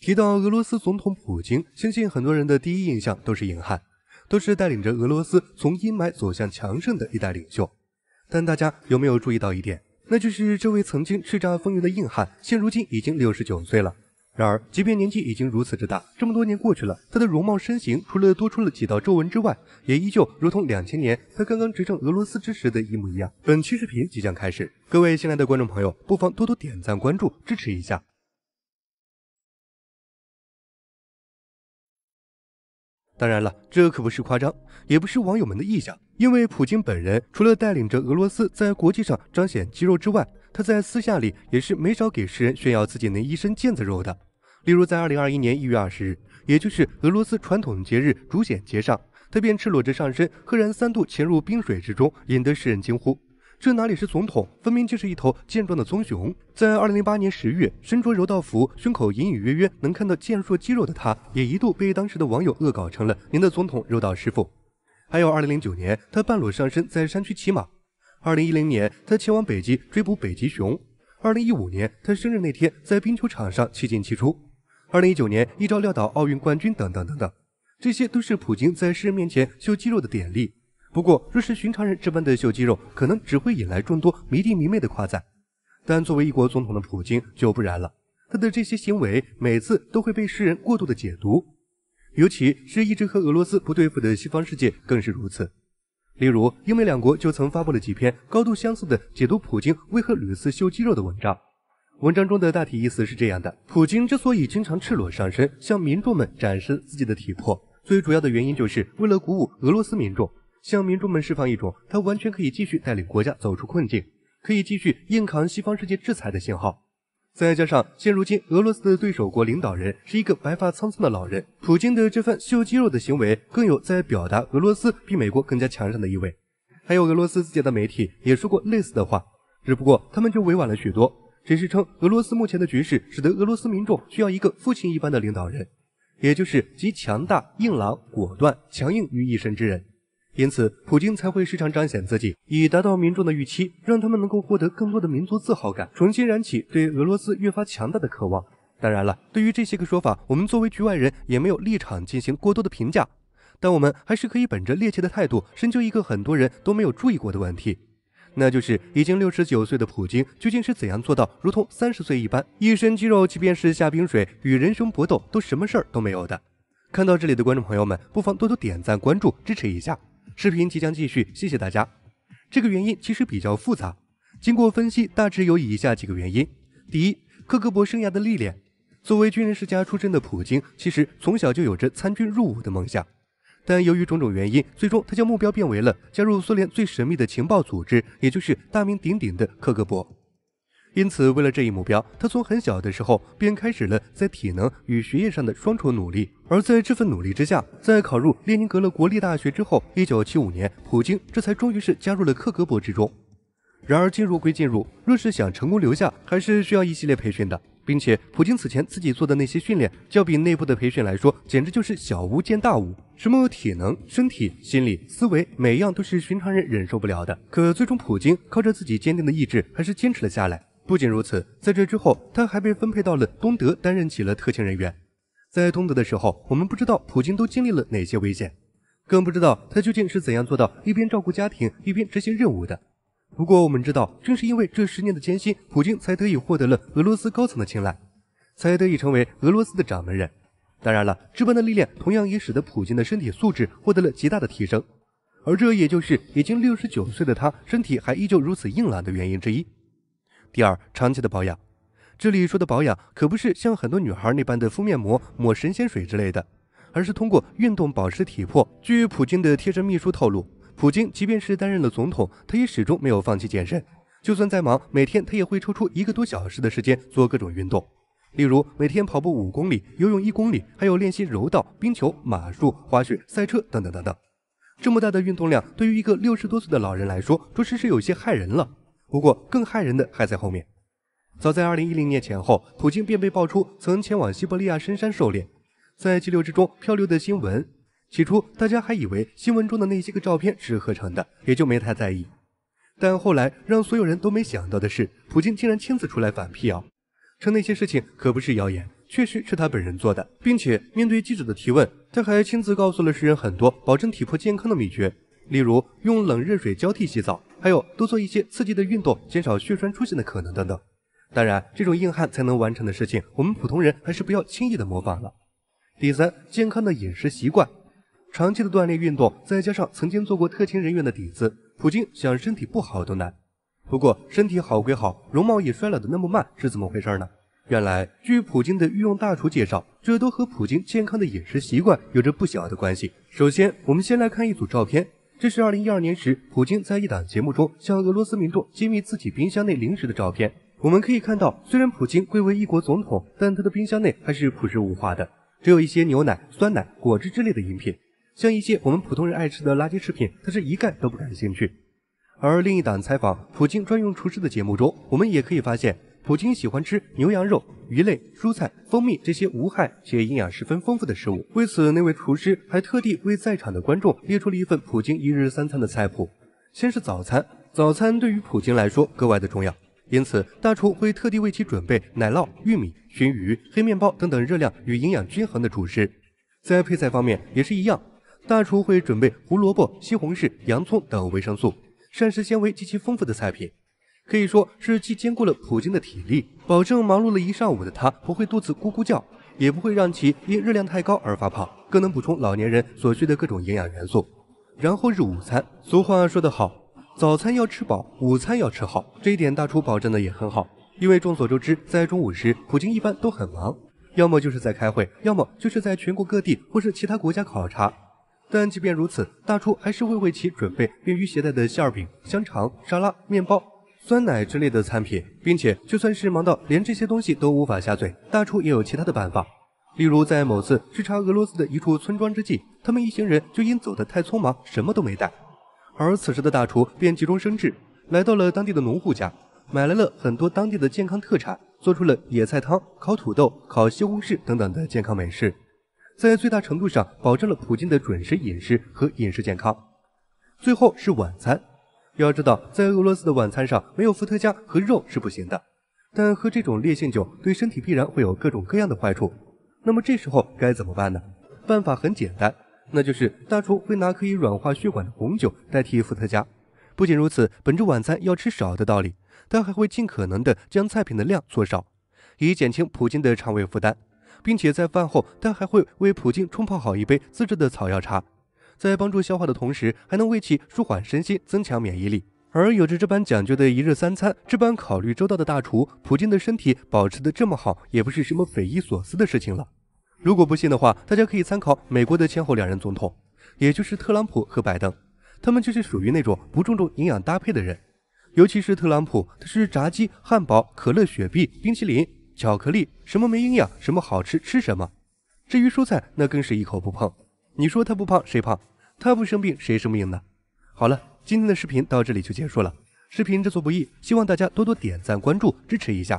提到俄罗斯总统普京，相信很多人的第一印象都是硬汉，都是带领着俄罗斯从阴霾走向强盛的一代领袖。但大家有没有注意到一点？那就是这位曾经叱咤风云的硬汉，现如今已经六十九岁了。然而，即便年纪已经如此之大，这么多年过去了，他的容貌身形除了多出了几道皱纹之外，也依旧如同两千年他刚刚执政俄罗斯之时的一模一样。本期视频即将开始，各位新来的观众朋友，不妨多多点赞、关注、支持一下。当然了，这可不是夸张，也不是网友们的臆想。因为普京本人除了带领着俄罗斯在国际上彰显肌肉之外，他在私下里也是没少给世人炫耀自己那一身腱子肉的。例如，在二零二一年一月二十日，也就是俄罗斯传统节日主显节上，他便赤裸着上身，赫然三度潜入冰水之中，引得世人惊呼。这哪里是总统，分明就是一头健壮的棕熊。在二零零八年十月，身着柔道服，胸口隐隐约约能看到健硕肌肉的他，也一度被当时的网友恶搞成了“您的总统柔道师傅”。还有二零零九年，他半裸上身在山区骑马；二零一零年，他前往北极追捕北极熊；二零一五年，他生日那天在冰球场上七进七出；二零一九年，一招撂倒奥运冠军，等等等等，这些都是普京在世人面前秀肌肉的典例。不过，若是寻常人这般的秀肌肉，可能只会引来众多迷弟迷妹的夸赞。但作为一国总统的普京就不然了，他的这些行为每次都会被世人过度的解读，尤其是一直和俄罗斯不对付的西方世界更是如此。例如，英美两国就曾发布了几篇高度相似的解读普京为何屡次秀肌肉的文章。文章中的大体意思是这样的：普京之所以经常赤裸上身向民众们展示自己的体魄，最主要的原因就是为了鼓舞俄罗斯民众。向民众们释放一种他完全可以继续带领国家走出困境，可以继续硬扛西方世界制裁的信号。再加上现如今俄罗斯的对手国领导人是一个白发苍苍的老人，普京的这番秀肌肉的行为更有在表达俄罗斯比美国更加强盛的意味。还有俄罗斯自己的媒体也说过类似的话，只不过他们就委婉了许多，只是称俄罗斯目前的局势使得俄罗斯民众需要一个父亲一般的领导人，也就是集强大、硬朗、果断、强硬于一身之人。因此，普京才会时常彰显自己，以达到民众的预期，让他们能够获得更多的民族自豪感，重新燃起对俄罗斯越发强大的渴望。当然了，对于这些个说法，我们作为局外人也没有立场进行过多的评价，但我们还是可以本着猎奇的态度，深究一个很多人都没有注意过的问题，那就是已经六十九岁的普京究竟是怎样做到如同三十岁一般，一身肌肉，即便是下冰水与人生搏斗都什么事儿都没有的。看到这里的观众朋友们，不妨多多点赞、关注、支持一下。视频即将继续，谢谢大家。这个原因其实比较复杂，经过分析，大致有以下几个原因：第一，克格勃生涯的历练。作为军人世家出身的普京，其实从小就有着参军入伍的梦想，但由于种种原因，最终他将目标变为了加入苏联最神秘的情报组织，也就是大名鼎鼎的克格勃。因此，为了这一目标，他从很小的时候便开始了在体能与学业上的双重努力。而在这份努力之下，在考入列宁格勒国立大学之后，一九七五年，普京这才终于是加入了克格勃之中。然而，进入归进入，若是想成功留下，还是需要一系列培训的。并且，普京此前自己做的那些训练，要比内部的培训来说，简直就是小巫见大巫。什么体能、身体、心理、思维，每一样都是寻常人忍受不了的。可最终，普京靠着自己坚定的意志，还是坚持了下来。不仅如此，在这之后，他还被分配到了东德，担任起了特勤人员。在东德的时候，我们不知道普京都经历了哪些危险，更不知道他究竟是怎样做到一边照顾家庭，一边执行任务的。不过，我们知道，正是因为这十年的艰辛，普京才得以获得了俄罗斯高层的青睐，才得以成为俄罗斯的掌门人。当然了，这般的力量同样也使得普京的身体素质获得了极大的提升，而这也就是已经六十九岁的他身体还依旧如此硬朗的原因之一。第二，长期的保养。这里说的保养可不是像很多女孩那般的敷面膜、抹神仙水之类的，而是通过运动保持体魄。据普京的贴身秘书透露，普京即便是担任了总统，他也始终没有放弃健身。就算再忙，每天他也会抽出一个多小时的时间做各种运动，例如每天跑步五公里、游泳一公里，还有练习柔道、冰球、马术、滑雪、赛车等等等等。这么大的运动量，对于一个六十多岁的老人来说，着实是有些害人了。不过，更骇人的还在后面。早在2010年前后，普京便被爆出曾前往西伯利亚深山狩猎，在激流之中漂流的新闻。起初，大家还以为新闻中的那些个照片是合成的，也就没太在意。但后来，让所有人都没想到的是，普京竟然亲自出来反辟谣，称那些事情可不是谣言，确实是他本人做的。并且，面对记者的提问，他还亲自告诉了世人很多保证体魄健康的秘诀，例如用冷热水交替洗澡。还有多做一些刺激的运动，减少血栓出现的可能等等。当然，这种硬汉才能完成的事情，我们普通人还是不要轻易的模仿了。第三，健康的饮食习惯，长期的锻炼运动，再加上曾经做过特勤人员的底子，普京想身体不好都难。不过身体好归好，容貌也衰老的那么慢，是怎么回事呢？原来，据普京的御用大厨介绍，这都和普京健康的饮食习惯有着不小的关系。首先，我们先来看一组照片。这是二零一二年时，普京在一档节目中向俄罗斯民众揭秘自己冰箱内零食的照片。我们可以看到，虽然普京贵为一国总统，但他的冰箱内还是朴实无华的，只有一些牛奶、酸奶、果汁之类的饮品。像一些我们普通人爱吃的垃圾食品，他是一概都不感兴趣。而另一档采访普京专用厨师的节目中，我们也可以发现。普京喜欢吃牛羊肉、鱼类、蔬菜、蜂蜜这些无害且营养十分丰富的食物。为此，那位厨师还特地为在场的观众列出了一份普京一日三餐的菜谱。先是早餐，早餐对于普京来说格外的重要，因此大厨会特地为其准备奶酪、玉米、熏鱼、黑面包等等热量与营养均衡的主食。在配菜方面也是一样，大厨会准备胡萝卜、西红柿、洋葱等维生素、膳食纤维极其丰富的菜品。可以说是既兼顾了普京的体力，保证忙碌了一上午的他不会肚子咕咕叫，也不会让其因热量太高而发胖，更能补充老年人所需的各种营养元素。然后是午餐。俗话说得好，早餐要吃饱，午餐要吃好。这一点大厨保证的也很好，因为众所周知，在中午时普京一般都很忙，要么就是在开会，要么就是在全国各地或是其他国家考察。但即便如此，大厨还是会为其准备便于携带的馅饼、香肠、沙拉、面包。酸奶之类的餐品，并且就算是忙到连这些东西都无法下嘴，大厨也有其他的办法。例如，在某次视察俄罗斯的一处村庄之际，他们一行人就因走得太匆忙，什么都没带。而此时的大厨便急中生智，来到了当地的农户家，买来了很多当地的健康特产，做出了野菜汤、烤土豆、烤西红柿等等的健康美食，在最大程度上保证了普京的准时饮食和饮食健康。最后是晚餐。要知道，在俄罗斯的晚餐上没有伏特加和肉是不行的，但喝这种烈性酒对身体必然会有各种各样的坏处。那么这时候该怎么办呢？办法很简单，那就是大厨会拿可以软化血管的红酒代替伏特加。不仅如此，本着晚餐要吃少的道理，他还会尽可能的将菜品的量做少，以减轻普京的肠胃负担，并且在饭后他还会为普京冲泡好一杯自制的草药茶。在帮助消化的同时，还能为其舒缓身心、增强免疫力。而有着这般讲究的一日三餐、这般考虑周到的大厨，普京的身体保持得这么好，也不是什么匪夷所思的事情了。如果不信的话，大家可以参考美国的前后两任总统，也就是特朗普和拜登，他们就是属于那种不注重营养搭配的人。尤其是特朗普，他是炸鸡、汉堡、可乐、雪碧、冰淇淋、巧克力，什么没营养，什么好吃吃什么。至于蔬菜，那更是一口不碰。你说他不胖谁胖？他不生病谁生病呢？好了，今天的视频到这里就结束了。视频制作不易，希望大家多多点赞、关注、支持一下。